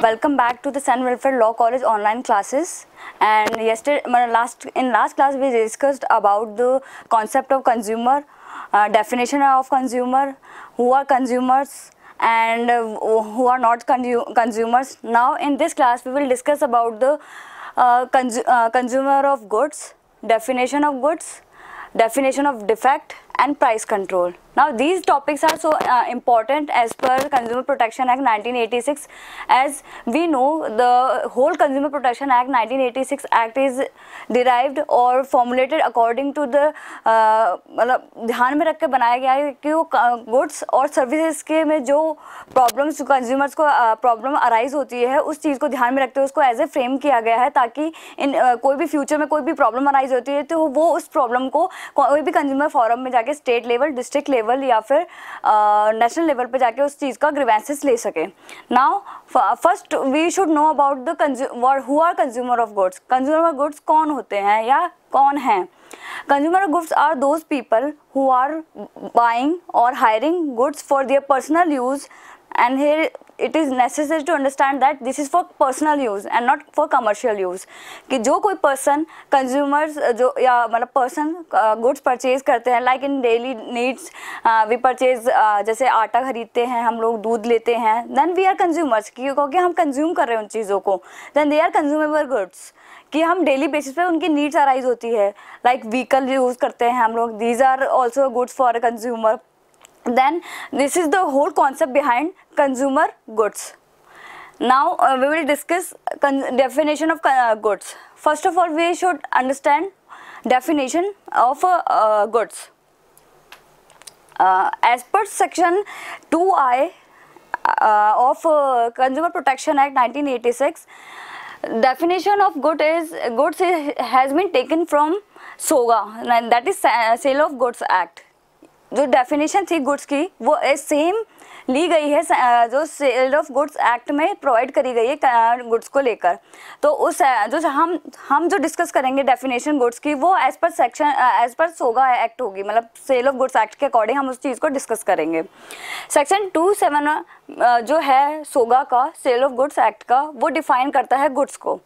Welcome back to the Sun Welfare Law College online classes. And yesterday, last in last class we discussed about the concept of consumer, uh, definition of consumer, who are consumers, and uh, who are not consumers. Now in this class we will discuss about the uh, consu uh, consumer of goods, definition of goods, definition of defect, and price control. Now these topics are so uh, important as per Consumer Protection Act 1986 as we know the whole Consumer Protection Act 1986 Act is derived or formulated according to the matlab dhyan mein rakh ke banaya gaya hai ki कि वो goods और services के में जो problems consumers को problem arise होती है उस चीज़ को ध्यान में रखते हुए उसको एज ए फ्रेम किया गया है ताकि इन uh, कोई भी फ्यूचर में कोई भी प्रॉब्लम अराइज होती है तो वो उस प्रॉब्लम को कोई भी कंज्यूमर फॉरम में जाके स्टेट लेवल डिस्ट्रिक्ट लेवल या फिर नेशनल लेवल पर जाके उस चीज़ का ग्रीवेंसेस ले सके now first we should know about the consumer who are consumer of goods consumer of goods कौन होते हैं या कौन हैं consumer goods are those people who are buying और hiring goods for their personal use and here it is necessary to understand that this is for personal use and not for commercial use कि जो कोई person consumers जो या मतलब person goods purchase करते हैं like in daily needs we purchase जैसे आटा खरीदते हैं हम लोग दूध लेते हैं देन वी आर कंज्यूमर्स क्योंकि हम कंज्यूम कर रहे हैं उन चीज़ों को then they are consumable goods कि हम डेली बेसिस पे उनकी नीड्स अराइज होती है लाइक व्हीकल यूज़ करते हैं हम लोग these are also goods for consumer then this is the whole concept behind consumer goods now uh, we will discuss definition of uh, goods first of all we should understand definition of uh, uh goods uh, as per section 2i uh, of consumer protection act 1986 definition of good is goods is, has been taken from soga that is sale of goods act जो definition थी goods की वो same ली गई है जो sale of goods act में provide करी गई है गुड्स को लेकर तो उस जो हम हम जो डिस्कस करेंगे डेफिनेशन गुड्स की वो as per section as per सोगा act होगी मतलब सेल ऑफ गुड्स एक्ट के अकॉर्डिंग हम उस चीज़ को डिस्कस करेंगे सेक्शन टू सेवन जो है सोगा का सेल ऑफ गुड्स एक्ट का वो डिफाइन करता है गुड्स को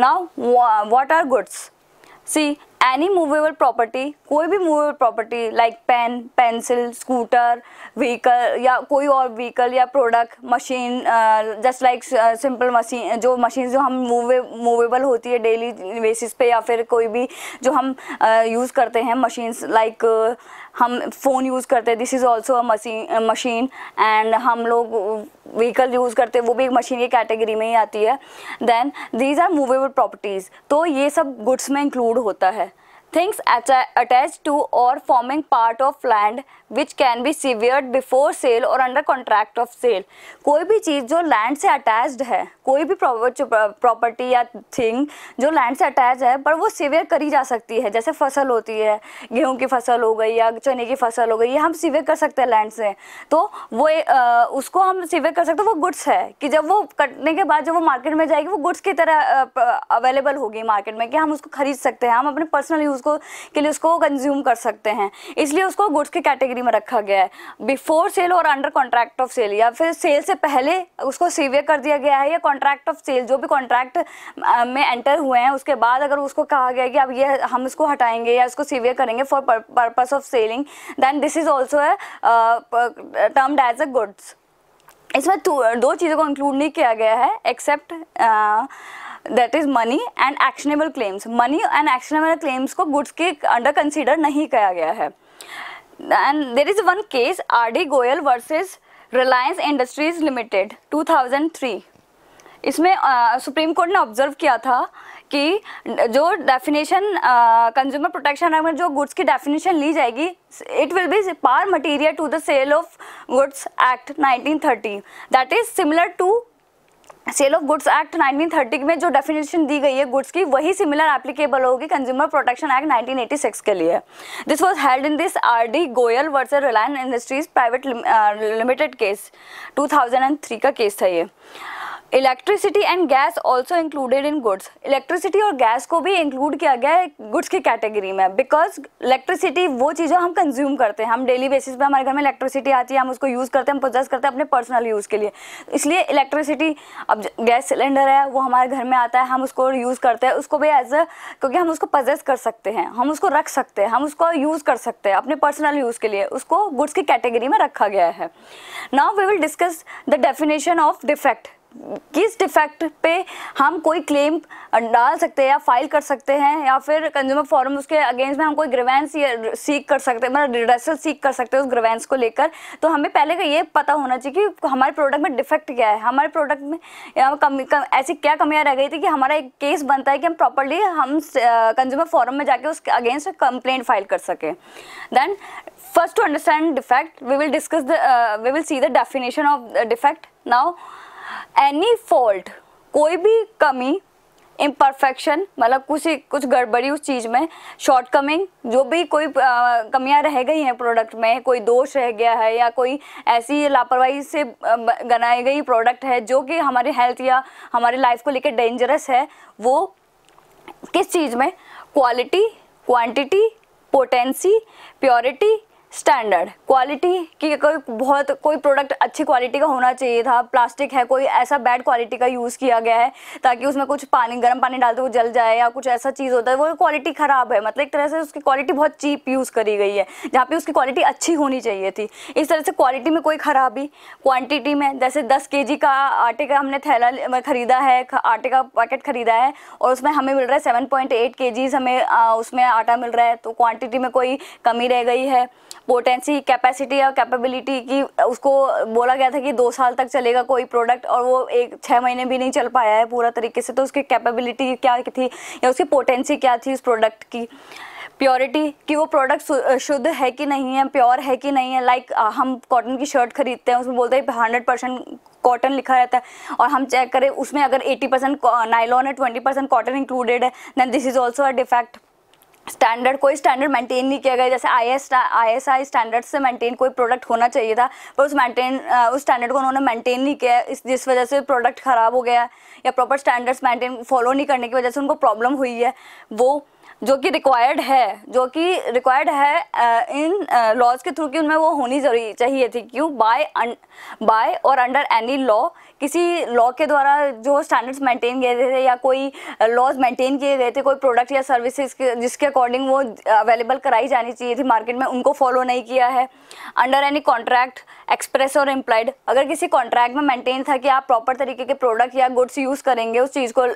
now what are goods see any movable property कोई भी movable property like pen pencil scooter vehicle या कोई और व्हीकल या product machine just like simple machine जो मशीन जो हम मूवे मूवेबल होती है डेली बेसिस पे या फिर कोई भी जो हम यूज़ uh, करते हैं मशीन्स लाइक uh, हम फ़ोन यूज़ करते this is also machine and हम लोग व्हीकल यूज़ करते वो भी एक मशीन की कैटेगरी में ही आती है then these are movable properties तो ये सब गुड्स में इंक्लूड होता है things attached to or forming part of land which can be severed before sale or under contract of sale कोई भी चीज़ जो लैंड से अटैच्ड है कोई भी प्रॉपर्टी या थिंग जो लैंड से अटैच है पर वो सीवियर करी जा सकती है जैसे फसल होती है गेहूँ की फसल हो गई या चने की फसल हो गई ये हम सीवियर कर सकते हैं लैंड से तो वो आ, उसको हम सीवियर कर सकते हैं वो गुड्स है कि जब वो कटने के बाद जब वो मार्केट में जाएगी वो गुड्स की तरह अवेलेबल होगी मार्केट में कि हम उसको खरीद सकते हैं हम अपने पर्सनल यूज़ उसको के लिए उसको कंज्यूम कर सकते हैं इसलिए उसको गुड्स की कैटेगरी में रखा गया है बिफोर सेल और अंडर कॉन्ट्रैक्ट ऑफ सेल या फिर सेल से पहले उसको सीवियर कर दिया गया है या कॉन्ट्रैक्ट ऑफ सेल जो भी कॉन्ट्रैक्ट में एंटर हुए हैं उसके बाद अगर उसको कहा गया कि अब ये हम इसको हटाएंगे या इसको सीवियर करेंगे for purpose of selling then this is also termed as a goods इसमें दो चीज़ों को इंक्लूड नहीं किया गया है except that is money and actionable claims money and actionable claims को गुड्स के अंडर कंसिडर नहीं किया गया है and there is one case R D Goyal versus Reliance Industries Limited 2003 इसमें सुप्रीम कोर्ट ने ऑब्जर्व किया था कि जो डेफिनेशन कंज्यूमर प्रोटेक्शन एक्ट में जो गुड्स की डेफिनेशन ली जाएगी it will be par material to the sale of goods act 1930 that is similar to sale of goods act 1930 में जो डेफिनेशन दी गई है गुड्स की वही सिमिलर एप्लीकेबल होगी कंज्यूमर प्रोटेक्शन एक्ट 1986 के लिए this was held in this R D Goyal versus Reliance Industries Private Limited case 2003 का केस था ये electricity and gas also included in goods electricity और गैस को भी इंक्लूड किया गया है गुड्स की कैटेगरी में बिकॉज इलेक्ट्रिसिटी वो चीज़ें हम कंज्यूम करते हैं हम डेली बेसिस पे हमारे घर में इलेक्ट्रिसिटी आती है हम उसको यूज़ करते हैं हम प्रोजेस करते हैं अपने पर्सनल यूज़ के लिए इसलिए इलेक्ट्रिसिटी अब गैस सिलेंडर है वो हमारे घर में आता है हम उसको यूज़ करते हैं उसको भी एज अ क्योंकि हम उसको प्रोजेस कर सकते हैं हम उसको रख सकते हैं हम उसको यूज़ कर सकते हैं अपने पर्सनल यूज़ के लिए उसको गुड्स की कैटेगरी में रखा गया है now we will discuss the definition of defect किस डिफेक्ट पे हम कोई क्लेम डाल सकते हैं या फाइल कर सकते हैं या फिर कंज्यूमर फोरम उसके अगेंस्ट में हम कोई ग्रीवेंस सीख कर सकते हैं मतलब रिडर्सल सीख कर सकते हैं उस ग्रीवेंस को लेकर तो हमें पहले का ये पता होना चाहिए कि हमारे प्रोडक्ट में डिफेक्ट क्या है हमारे प्रोडक्ट में या कम, कम, ऐसी क्या कमियाँ रह गई थी कि हमारा एक केस बनता है कि हम प्रॉपरली हम कंज्यूमर फोरम में जाके उसके अगेंस्ट कंप्लेंट फाइल कर सकें then first to understand defect we will discuss the we will see the definition of defect now any fault कोई भी कमी इम्परफेक्शन मतलब कुछ कुछ गड़बड़ी उस चीज़ में शॉर्टकमिंग जो भी कोई कमियां रह गई हैं प्रोडक्ट में कोई दोष रह गया है या कोई ऐसी लापरवाही से बनाई गई प्रोडक्ट है जो कि हमारे हेल्थ या हमारे लाइफ को लेकर डेंजरस है वो किस चीज़ में quality quantity potency purity standard quality कि कोई बहुत कोई प्रोडक्ट अच्छी क्वालिटी का होना चाहिए था प्लास्टिक है कोई ऐसा बैड क्वालिटी का यूज़ किया गया है ताकि उसमें कुछ पानी गर्म पानी डालते वो जल जाए या कुछ ऐसा चीज़ होता है वो क्वालिटी ख़राब है मतलब एक तरह से उसकी क्वालिटी बहुत चीप यूज़ करी गई है जहाँ पर उसकी क्वालिटी अच्छी होनी चाहिए थी इस तरह से क्वालिटी में कोई ख़राबी क्वान्टिटी में जैसे दस के का आटे का हमने थैला ख़रीदा है आटे का पैकेट ख़रीदा है और उसमें हमें मिल रहा है सेवन पॉइंट एट हमें उसमें आटा मिल रहा है तो क्वान्टिटी में कोई कमी रह गई है पोटेंसी कैपेसिटी या कैपेबिलिटी की उसको बोला गया था कि दो साल तक चलेगा कोई प्रोडक्ट और वो एक छः महीने भी नहीं चल पाया है पूरा तरीके से तो उसकी कैपेबिलिटी क्या थी या उसकी पोटेंसी क्या थी उस प्रोडक्ट की प्योरिटी कि वो प्रोडक्ट शुद्ध है कि नहीं है प्योर है कि नहीं है लाइक like, हम कॉटन की शर्ट खरीदते हैं उसमें बोलते हैं हंड्रेड परसेंट कॉटन लिखा रहता है और हम चेक करें उसमें अगर एटी परसेंट नाइलॉन है ट्वेंटी परसेंट कॉटन इंक्लूडेड है then this is also a defect standard कोई स्टैंडर्ड मेंटेन नहीं किया गया जैसे I S I S I standard से मेंटेन कोई प्रोडक्ट होना चाहिए था पर उस मेंटेन उस स्टैंडर्ड को उन्होंने मेंटेन नहीं किया इस जिस वजह से प्रोडक्ट ख़राब हो गया या प्रॉपर स्टैंडर्ड्स मेंटेन फॉलो नहीं करने की वजह से उनको प्रॉब्लम हुई है वो जो कि रिक्वायर्ड है जो कि रिक्वायर्ड है इन uh, लॉज uh, के थ्रू कि उनमें वो होनी जरूरी चाहिए थी क्यों बाय बाय और अंडर एनी लॉ किसी लॉ के द्वारा जो स्टैंडर्ड्स मेंटेन किए गए थे या कोई लॉज uh, मेंटेन किए गए थे कोई प्रोडक्ट या सर्विसेज के जिसके अकॉर्डिंग वो अवेलेबल कराई जानी चाहिए थी मार्केट में उनको फॉलो नहीं किया है अंडर एनी कॉन्ट्रैक्ट एक्सप्रेस और एम्प्लॉयड अगर किसी कॉन्ट्रैक्ट में मेंटेन था कि आप प्रॉपर तरीके के प्रोडक्ट या गुड्स यूज़ करेंगे उस चीज़ को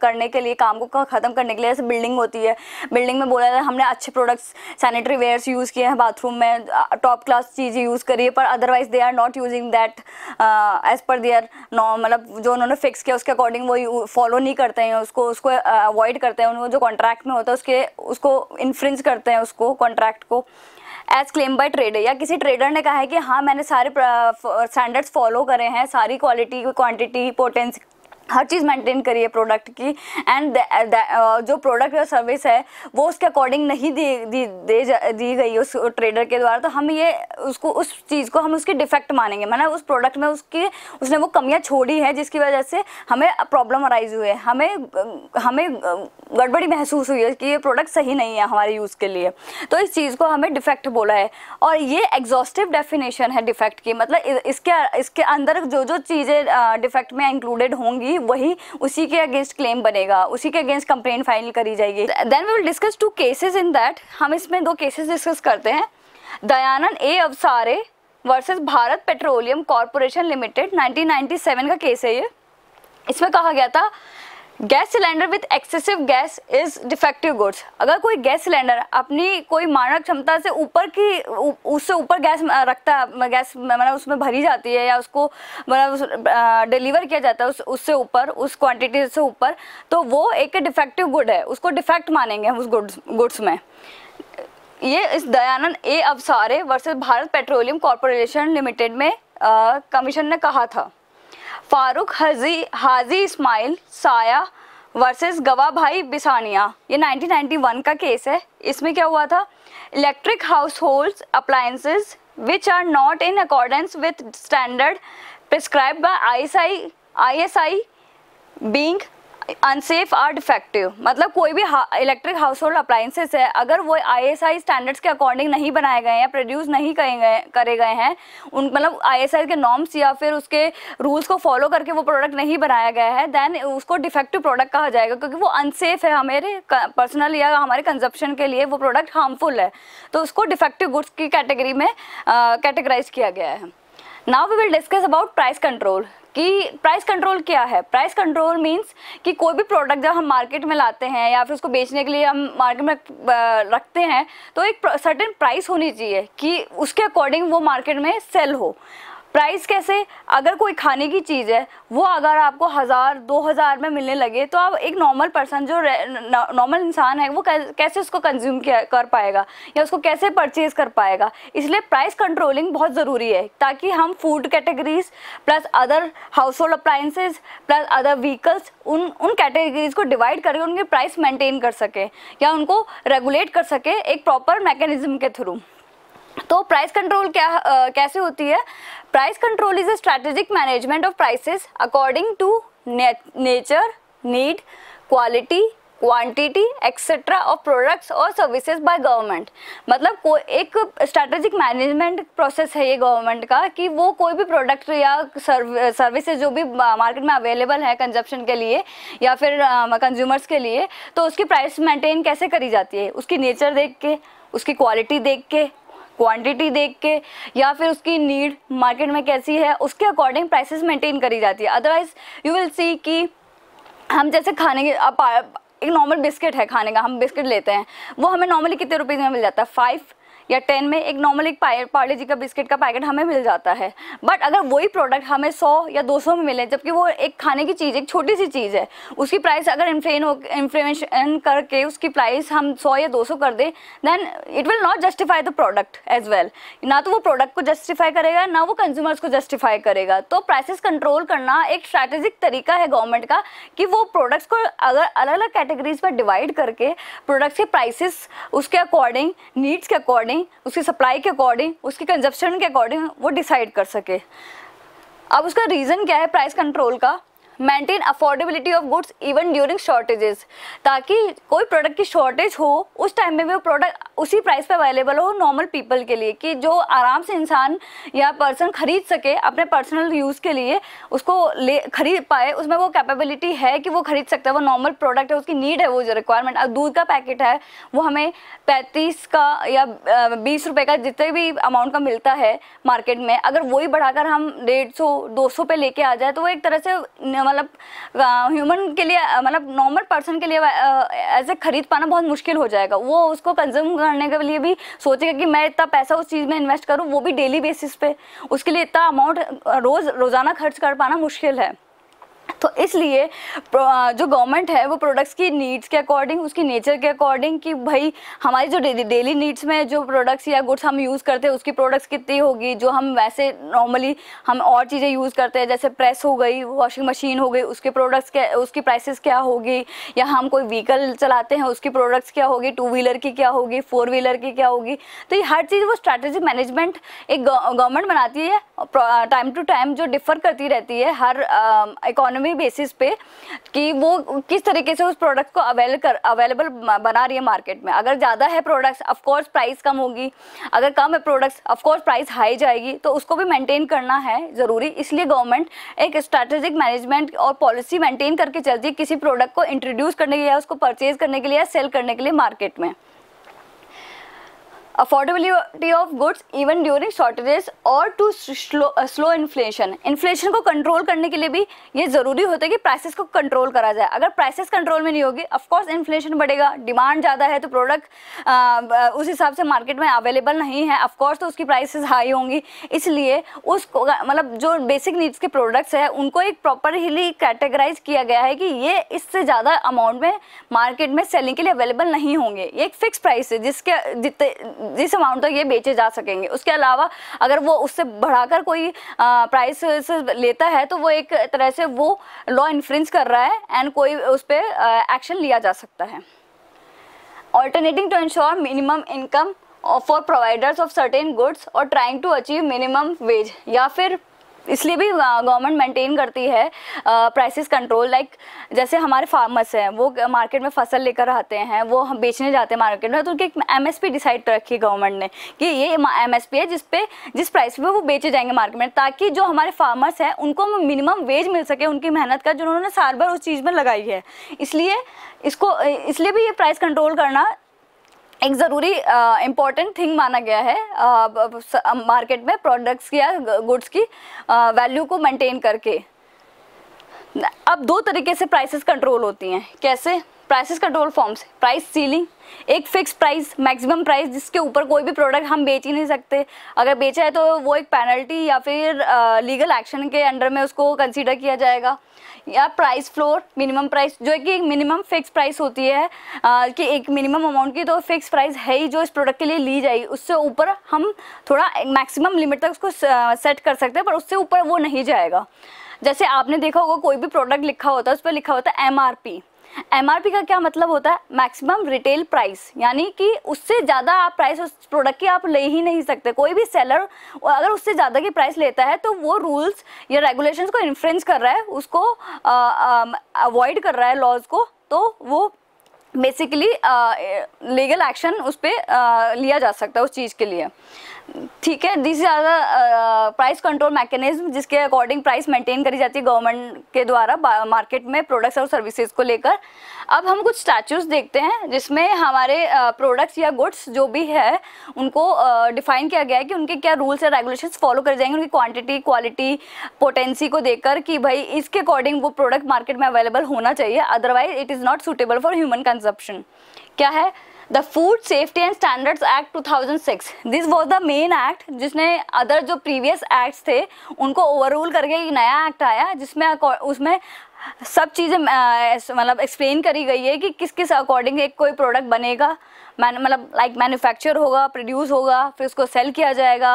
करने के लिए काम को ख़त्म करने के लिए जैसे बिल्डिंग होती है बिल्डिंग में बोला था हमने अच्छे प्रोडक्ट्स सैनिटरी वेयर्स यूज़ किए हैं बाथरूम में टॉप क्लास चीज़ें यूज़ करी है पर otherwise they are not using that as per their know मतलब जो उन्होंने फिक्स किया उसके अकॉर्डिंग वो फॉलो नहीं करते हैं उसको उसको अवॉइड करते हैं उनको जो कॉन्ट्रैक्ट में होता है उसके उसको इन्फ्रिंज करते हैं उसको कॉन्ट्रैक्ट को एज क्लेम बाई ट्रेडर या किसी ट्रेडर ने कहा है कि हाँ मैंने सारे स्टैंडर्ड्स फॉलो करे हैं सारी क्वालिटी क्वांटिटी पोटेंस हर चीज़ मेंटेन करिए प्रोडक्ट की एंड uh, जो प्रोडक्ट या सर्विस है वो उसके अकॉर्डिंग नहीं दी दी दे दी गई उस ट्रेडर के द्वारा तो हम ये उसको उस चीज़ को हम उसकी डिफेक्ट मानेंगे मैंने उस प्रोडक्ट में उसकी उसने वो कमियां छोड़ी है जिसकी वजह से हमें प्रॉब्लम अराइज हुए हमें हमें गड़बड़ी महसूस हुई है कि ये प्रोडक्ट सही नहीं है हमारे यूज़ के लिए तो इस चीज़ को हमें डिफेक्ट बोला है और ये एग्जॉस्टिव डेफिनेशन है डिफेक्ट की मतलब इसके इसके अंदर जो जो चीज़ें डिफेक्ट uh, में इंक्लूडेड होंगी होगी वही उसी के अगेंस्ट क्लेम बनेगा उसी के अगेंस्ट कंप्लेन फाइल करी जाएगी then we will discuss two cases in that हम इसमें दो केसेस डिस्कस करते हैं Dayanand A Awsare versus Bharat Petroleum Corporation Limited 1997 का केस है ये इसमें कहा गया था gas cylinder with excessive gas is defective goods अगर कोई गैस सिलेंडर अपनी कोई मानक क्षमता से ऊपर की उससे ऊपर गैस रखता है गैस मतलब उसमें भरी जाती है या उसको मतलब डिलीवर किया जाता है उस उससे ऊपर उस क्वांटिटी से ऊपर तो वो एक डिफेक्टिव गुड है उसको डिफेक्ट मानेंगे हम उस गुड्स गुड्स में ये इस Dayanand A Awsare versus Bharat Petroleum Corporation Limited में कमीशन ने कहा था फारूक हजी हाजी इस्माइल साया वर्सेस गवा भाई बिसानिया ये 1991 का केस है इसमें क्या हुआ था electric household appliances which are not in accordance with standard prescribe by I S I I S I being unsafe or defective मतलब कोई भी इलेक्ट्रिक हाउस होल्ड अप्लाइंसेस है अगर वो आईएसआई स्टैंडर्ड्स के अकॉर्डिंग नहीं बनाए गए हैं प्रोड्यूस नहीं करे गए करे गए हैं उन मतलब आईएसआई के नॉर्म्स या फिर उसके रूल्स को फॉलो करके वो प्रोडक्ट नहीं बनाया गया है देन उसको डिफेक्टिव प्रोडक्ट कहा जाएगा क्योंकि वो अनसेफ है हमारे पर्सनल या हमारे कंजप्शन के लिए वो प्रोडक्ट हार्मफुल है तो उसको डिफेक्टिव गुड्स की कैटेगरी में कैटेगराइज किया गया है now we will discuss about price control कि प्राइस कंट्रोल क्या है प्राइस कंट्रोल मीन्स कि कोई भी प्रोडक्ट जब हम मार्केट में लाते हैं या फिर उसको बेचने के लिए हम मार्केट में रखते हैं तो एक सर्टेन प्राइस होनी चाहिए कि उसके अकॉर्डिंग वो मार्केट में सेल हो प्राइस कैसे अगर कोई खाने की चीज़ है वो अगर आपको हज़ार दो हज़ार में मिलने लगे तो आप एक नॉर्मल पर्सन जो नॉर्मल इंसान है वो कैसे उसको कंज्यूम कर पाएगा या उसको कैसे परचेज़ कर पाएगा इसलिए प्राइस कंट्रोलिंग बहुत ज़रूरी है ताकि हम food categories plus other household appliances plus other vehicles उन उन कैटेगरीज को डिवाइड करके उनके प्राइस मेंटेन कर सकें या उनको रेगुलेट कर सकें एक प्रॉपर मैकेनिज्म के थ्रू तो प्राइस कंट्रोल क्या आ, कैसे होती है price control is a strategic management of prices according to nature need quality quantity etcetera of products और सर्विसेज बाय गवर्नमेंट मतलब को एक स्ट्रैटेजिक मैनेजमेंट प्रोसेस है ये गवर्नमेंट का कि वो कोई भी प्रोडक्ट या सर्विसेज जो भी मार्केट में अवेलेबल है कंजप्शन के लिए या फिर कंज्यूमर्स के लिए तो उसकी प्राइस मेंटेन कैसे करी जाती है उसकी नेचर देख के उसकी क्वालिटी देख के क्वांटिटी देख के या फिर उसकी नीड मार्केट में कैसी है उसके अकॉर्डिंग प्राइसेस मेंटेन करी जाती है अदरवाइज़ यू विल सी कि हम जैसे खाने के एक नॉर्मल बिस्किट है खाने का हम बिस्किट लेते हैं वो हमें नॉर्मली कितने रुपीज़ में मिल जाता है फाइव या टेन में एक नॉर्मल एक पार्ले जी का बिस्किट का पैकेट हमें मिल जाता है बट अगर वही प्रोडक्ट हमें सौ या दो सौ में मिले जबकि वो एक खाने की चीज़ एक छोटी सी चीज़ है उसकी प्राइस अगर इन्फ्लेन हो इन्फ्लेशन करके उसकी प्राइस हम सौ या दो सौ कर दें then it will not justify the product as well ना तो वो प्रोडक्ट को जस्टिफाई करेगा ना वो कंज्यूमर्स को जस्टिफाई करेगा तो प्राइसेस कंट्रोल करना एक स्ट्रैटेजिक तरीका है गवर्नमेंट का कि वो प्रोडक्ट्स को अगर अलग अलग कैटेगरीज पर डिवाइड करके प्रोडक्ट्स के प्राइसेस उसके अकॉर्डिंग नीड्स के अकॉर्डिंग अकॉर्डिंग उसकी सप्लाई के अकॉर्डिंग उसकी कंजप्शन के अकॉर्डिंग वो डिसाइड कर सके अब उसका रीज़न क्या है प्राइस कंट्रोल का maintain affordability of goods even during shortages ताकि कोई प्रोडक्ट की शॉर्टेज हो उस टाइम में भी वो प्रोडक्ट उसी प्राइस पर अवेलेबल हो नॉर्मल पीपल के लिए कि जो आराम से इंसान या पर्सन खरीद सके अपने पर्सनल यूज़ के लिए उसको ले खरीद पाए उसमें वो कैपेबिलिटी है कि वो खरीद सकता है वो नॉर्मल प्रोडक्ट है उसकी नीड है वो जो रिक्वायरमेंट अब दूध का पैकेट है वो हमें पैंतीस का या बीस रुपये का जितने भी अमाउंट का मिलता है मार्केट में अगर वही बढ़ाकर हम डेढ़ सौ दो सौ पे लेके आ जाए तो वो एक तरह से मतलब ह्यूमन के लिए मतलब नॉर्मल पर्सन के लिए एज ए खरीद पाना बहुत मुश्किल हो जाएगा वो उसको कंज्यूम करने के लिए भी सोचेगा कि मैं इतना पैसा उस चीज़ में इन्वेस्ट करूँ वो भी डेली बेसिस पे उसके लिए इतना अमाउंट रोज़ रोज़ाना खर्च कर पाना मुश्किल है तो इसलिए जो गवर्नमेंट है वो प्रोडक्ट्स की नीड्स के अकॉर्डिंग उसकी नेचर के अकॉर्डिंग कि भाई हमारी जो डेली नीड्स में जो प्रोडक्ट्स या गुड्स हम यूज़ करते हैं उसकी प्रोडक्ट्स कितनी होगी जो हम वैसे नॉर्मली हम और चीज़ें यूज़ करते हैं जैसे प्रेस हो गई वॉशिंग मशीन हो गई उसके प्रोडक्ट्स क्या उसकी प्राइसेस क्या होगी या हम कोई व्हीकल चलाते हैं उसकी प्रोडक्ट्स क्या होगी टू व्हीलर की क्या होगी फोर व्हीलर की क्या होगी तो ये हर चीज़ वो स्ट्रैटेजी मैनेजमेंट एक गवर्नमेंट बनाती है टाइम टू टाइम जो डिफ़र करती रहती है हर इकोनॉमी अपनी बेसिस पे कि वो किस तरीके से उस प्रोडक्ट को अवेल कर अवेलेबल बना रही है मार्केट में अगर ज़्यादा है प्रोडक्ट्स ऑफकोर्स प्राइस कम होगी अगर कम है प्रोडक्ट्स ऑफकोर्स प्राइस हाई जाएगी तो उसको भी मेंटेन करना है ज़रूरी इसलिए गवर्नमेंट एक स्ट्रैटेजिक मैनेजमेंट और पॉलिसी मेंटेन करके चलती है किसी प्रोडक्ट को इंट्रोड्यूस करने के लिए उसको परचेज करने के लिए या सेल करने के लिए मार्केट में affordability of goods even during shortages और टू स्लो इन्फ्लेशन इन्फ्लेशन को कंट्रोल करने के लिए भी ये ज़रूरी होता है कि प्राइसेस को कंट्रोल करा जाए अगर प्राइसेस कंट्रोल में नहीं होगी ऑफकोर्स इन्फ्लेशन बढ़ेगा डिमांड ज़्यादा है तो प्रोडक्ट उस हिसाब से मार्केट में अवेलेबल नहीं है ऑफकोर्स तो उसकी प्राइसेस हाई होंगी इसलिए उसको मतलब जो बेसिक नीड्स के प्रोडक्ट्स हैं उनको एक प्रॉपरली कैटेगराइज किया गया है कि ये इससे ज़्यादा अमाउंट में मार्केट में सेलिंग के लिए अवेलेबल नहीं होंगे ये एक फिक्स प्राइस है जिसके जितने जिस अमाउंट तक ये बेचे जा सकेंगे उसके अलावा अगर वो उससे बढ़ाकर कोई प्राइस लेता है तो वो एक तरह से वो लॉ इन्फ्रेंस कर रहा है एंड कोई उस पर एक्शन लिया जा सकता है alternating to ensure minimum income for providers of certain goods और trying to achieve minimum wage या फिर इसलिए भी गवर्नमेंट मेंटेन करती है प्राइसेस कंट्रोल लाइक जैसे हमारे फार्मर्स हैं वो मार्केट में फसल लेकर आते हैं वो हम बेचने जाते हैं मार्केट में तो उनकी एम एस पी डिसाइड रखी है गवर्नमेंट ने कि ये एम एस पी है जिस पे जिस प्राइस पे वो बेचे जाएंगे मार्केट में ताकि जो हमारे फार्मर्स हैं उनको मिनिमम वेज मिल सके उनकी मेहनत का जो उन्होंने साल भर उस चीज़ में लगाई है इसलिए इसको इसलिए भी ये प्राइस कंट्रोल करना एक ज़रूरी इम्पॉर्टेंट थिंग माना गया है मार्केट में प्रोडक्ट्स या गुड्स की वैल्यू को मेंटेन करके अब दो तरीके से प्राइसेस कंट्रोल होती हैं कैसे prices control forms price ceiling एक फिक्स प्राइस मैक्सिमम प्राइस जिसके ऊपर कोई भी प्रोडक्ट हम बेच ही नहीं सकते अगर बेचा है तो वो एक पेनल्टी या फिर लीगल एक्शन के अंडर में उसको कंसीडर किया जाएगा या प्राइस फ्लोर मिनिमम प्राइस जो कि एक मिनिमम फिक्स प्राइस होती है आ, कि एक मिनिमम अमाउंट की तो फिक्स प्राइस है ही जो इस प्रोडक्ट के लिए ली जाएगी उससे ऊपर हम थोड़ा मैक्सिमम लिमिट तक उसको सेट कर सकते हैं पर उससे ऊपर वो नहीं जाएगा जैसे आपने देखा होगा कोई भी प्रोडक्ट लिखा होता है उस पर लिखा होता है एम आर पी एमआरपी का क्या मतलब होता है मैक्सिमम रिटेल प्राइस यानी कि उससे ज़्यादा आप प्राइस उस प्रोडक्ट की आप ले ही नहीं सकते कोई भी सेलर अगर उससे ज़्यादा की प्राइस लेता है तो वो रूल्स या रेगुलेशंस को इन्फ्लुएंस कर रहा है उसको अवॉइड कर रहा है लॉज को तो वो बेसिकली लीगल एक्शन उस पर uh, लिया जा सकता है उस चीज़ के लिए ठीक है this a price control mechanism जिसके अकॉर्डिंग प्राइस मेंटेन करी जाती है गवर्नमेंट के द्वारा मार्केट में प्रोडक्ट्स और सर्विसेज को लेकर अब हम कुछ स्टैचूज देखते हैं जिसमें हमारे प्रोडक्ट्स uh, या गुड्स जो भी है उनको डिफाइन uh, किया गया है कि उनके क्या रूल्स या रेगुलेशंस फॉलो करे जाएंगे उनकी क्वान्टिटी क्वालिटी पोटेंसी को देखकर कि भाई इसके अकॉर्डिंग वो प्रोडक्ट मार्केट में अवेलेबल होना चाहिए otherwise it is not suitable for human consumption क्या है the food safety and standards act 2006 this was the main act जिसने अदर जो प्रीवियस एक्ट्स थे उनको ओवररूल करके एक नया एक्ट आया जिसमें उसमें सब चीज़ें मतलब एक्सप्लेन करी गई है कि किस किस अकॉर्डिंग एक कोई प्रोडक्ट बनेगा मतलब लाइक मैन्युफैक्चर होगा प्रोड्यूस होगा फिर उसको सेल किया जाएगा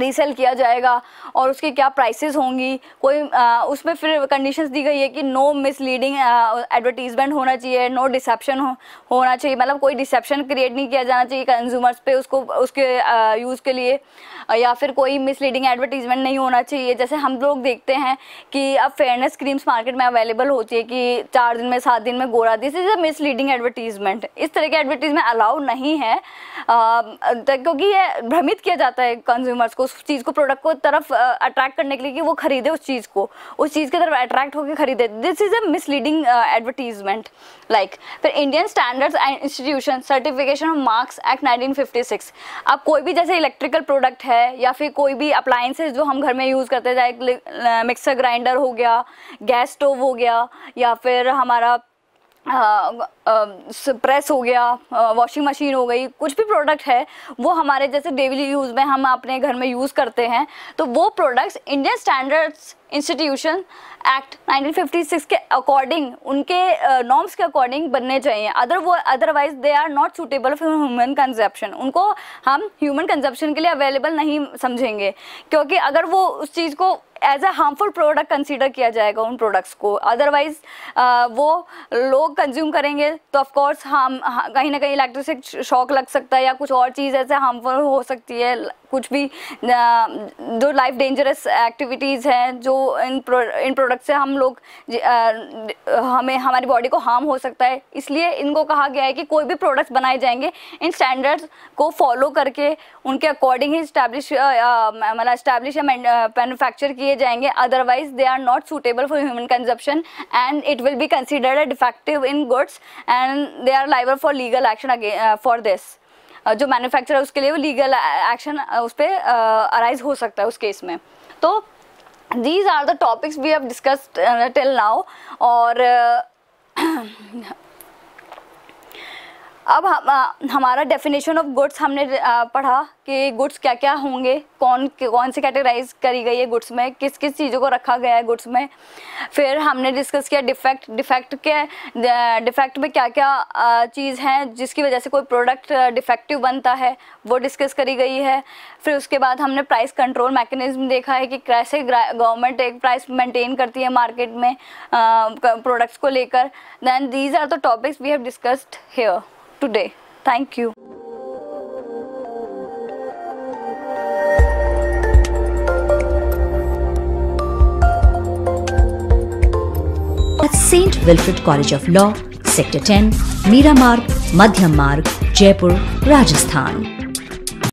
रीसेल किया जाएगा और उसकी क्या प्राइसेस होंगी कोई आ, उसमें फिर कंडीशंस दी गई है कि नो मिसलीडिंग एडवर्टीजमेंट होना चाहिए नो डिसेप्शन हो, होना चाहिए मतलब कोई डिसेप्शन क्रिएट नहीं किया जाना चाहिए कंज्यूमर्स पे उसको उसके यूज़ के लिए या फिर कोई मिसलीडिंग एडवर्टीजमेंट नहीं होना चाहिए जैसे हम लोग देखते हैं कि अब फेयरनेस क्रीम्स मार्केट में अवेलेबल होती है कि चार दिन में सात दिन में गोरा this is a misleading advertisement इस तरह के एडवर्टीजमेंट अलाउ नहीं है क्योंकि ये भ्रमित किया जाता है कंज्यूमर्स को उस चीज़ को प्रोडक्ट को तरफ अट्रैक्ट करने के लिए कि वो खरीदे उस चीज़ को उस चीज़ की तरफ अट्रैक्ट होकर खरीदे this is a misleading advertisement like फिर Indian standards and institution certification of marks act 1956 अब कोई भी जैसे इलेक्ट्रिकल प्रोडक्ट है या फिर कोई भी अप्लाइंसेज जो हम घर में यूज़ करते हैं चाहे मिक्सर ग्राइंडर हो गया गैस स्टोव हो गया या फिर हमारा प्रेस हो गया वॉशिंग मशीन हो गई कुछ भी प्रोडक्ट है वो हमारे जैसे डेली यूज़ में हम अपने घर में यूज़ करते हैं तो वो products Indian standards institution act 1956 के अकॉर्डिंग उनके नॉर्म्स uh, के अकॉर्डिंग बनने चाहिए अदर वो otherwise they are not suitable for human consumption उनको हम ह्यूमन कंजप्शन के लिए अवेलेबल नहीं समझेंगे क्योंकि अगर वो उस चीज़ को as a harmful product consider किया जाएगा उन प्रोडक्ट्स को अदरवाइज uh, वो लोग कंज्यूम करेंगे तो तो ऑफकोर्स हम हाँ, कहीं ना कहीं इलेक्ट्रिसिक शॉक लग सकता है या कुछ और चीज़ ऐसे हार्मफुल हो सकती है कुछ भी जो लाइफ डेंजरस एक्टिविटीज़ हैं जो इन प्रो, इन प्रोडक्ट से हम लोग हमें हमारी बॉडी को हार्म हो सकता है इसलिए इनको कहा गया है कि कोई भी प्रोडक्ट्स बनाए जाएंगे इन स्टैंडर्ड्स को फॉलो करके उनके अकॉर्डिंग ही इस्टेब्लिश मतलब इस्टेब्लिश या मैनुफैक्चर किए जाएंगे otherwise they are not suitable for human consumption and it will be considered a defective in goods and they are liable for legal action for this जो manufacture है उसके लिए वो लीगल एक्शन उस पर अराइज हो सकता है उस केस में तो these are the topics we have discussed till now और अब हम हमारा डेफिनेशन ऑफ गुड्स हमने पढ़ा कि गुड्स क्या क्या होंगे कौन कौन से कैटेगराइज करी गई है गुड्स में किस किस चीज़ों को रखा गया है गुड्स में फिर हमने डिस्कस किया डिफेक्ट डिफेक्ट के डिफेक्ट में क्या क्या चीज़ हैं जिसकी वजह से कोई प्रोडक्ट डिफेक्टिव बनता है वो डिस्कस करी गई है फिर उसके बाद हमने प्राइस कंट्रोल मैकेनिज्म देखा है कि कैसे गवर्नमेंट एक प्राइस मेंटेन करती है मार्केट में प्रोडक्ट्स को लेकर then these are the topics we have discussed here today. Thank you. At St. Wilfrid College of Law, Sector 10, Meera Marg, Madhyam Marg, Jaipur, Rajasthan.